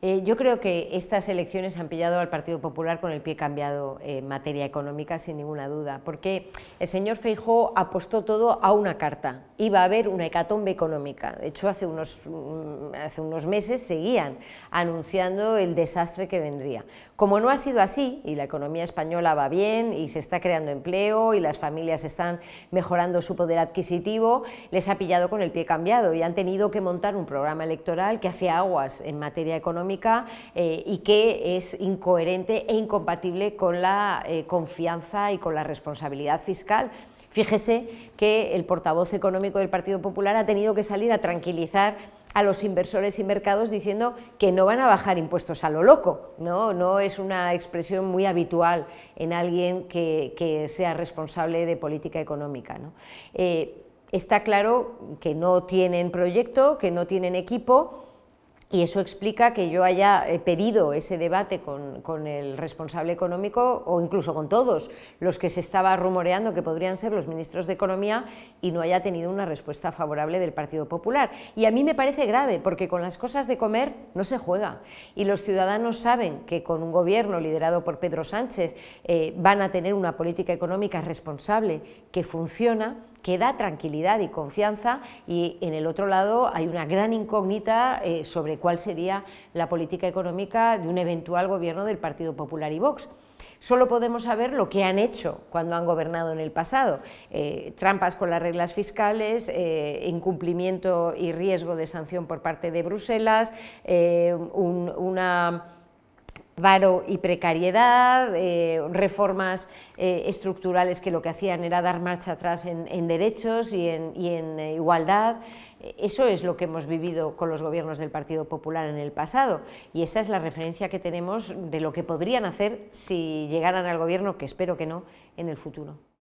Eh, yo creo que estas elecciones han pillado al Partido Popular con el pie cambiado eh, en materia económica, sin ninguna duda, porque el señor Feijó apostó todo a una carta. Iba a haber una hecatombe económica. De hecho, hace unos, mm, hace unos meses seguían anunciando el desastre que vendría. Como no ha sido así, y la economía española va bien, y se está creando empleo, y las familias están mejorando su poder adquisitivo, les ha pillado con el pie cambiado y han tenido que montar un programa electoral que hace aguas en materia económica eh, y que es incoherente e incompatible con la eh, confianza y con la responsabilidad fiscal. Fíjese que el portavoz económico del Partido Popular ha tenido que salir a tranquilizar a los inversores y mercados diciendo que no van a bajar impuestos a lo loco. No, es una expresión muy habitual en alguien que, sea responsable de política económica. Eh, está claro que no tienen proyecto, que no tienen equipo y eso explica que yo haya eh, pedido ese debate con, el responsable económico o incluso con todos los que se estaba rumoreando que podrían ser los ministros de Economía y no haya tenido una respuesta favorable del Partido Popular. Y a mí me parece grave porque con las cosas de comer no se juega y los ciudadanos saben que con un gobierno liderado por Pedro Sánchez eh, van a tener una política económica responsable que funciona que da tranquilidad y confianza y en el otro lado hay una gran incógnita eh, sobre cuál sería la política económica de un eventual gobierno del Partido Popular y Vox solo podemos saber lo que han hecho cuando han gobernado en el pasado. Eh, trampas con las reglas fiscales, eh, incumplimiento y riesgo de sanción por parte de Bruselas, una Varo y precariedad, eh, reformas eh, estructurales que lo que hacían era dar marcha atrás en, derechos y en, eh, igualdad. E, eso es lo que hemos vivido con los gobiernos del Partido Popular en el pasado y esa es la referencia que tenemos de lo que podrían hacer si llegaran al gobierno, que espero que no, en el futuro.